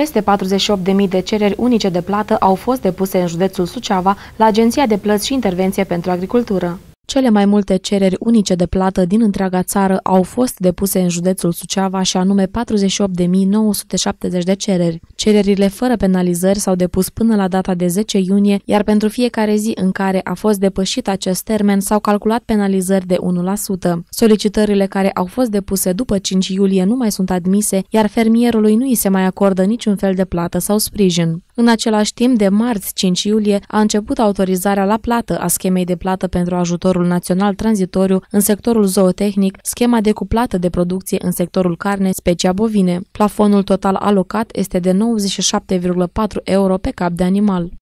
Peste 48.000 de cereri unice de plată au fost depuse în județul Suceava la Agenția de Plăți și Intervenție pentru Agricultură. Cele mai multe cereri unice de plată din întreaga țară au fost depuse în județul Suceava și anume 48.970 de cereri. Cererile fără penalizări s-au depus până la data de 10 iunie, iar pentru fiecare zi în care a fost depășit acest termen s-au calculat penalizări de 1%. Solicitările care au fost depuse după 5 iulie nu mai sunt admise, iar fermierului nu îi se mai acordă niciun fel de plată sau sprijin. În același timp, de marți 5 iulie a început autorizarea la plată a schemei de plată pentru ajutorul ajutorul național tranzitoriu în sectorul zootehnic, schema decuplată de producție în sectorul carne, specia bovine. Plafonul total alocat este de 97,4 euro pe cap de animal.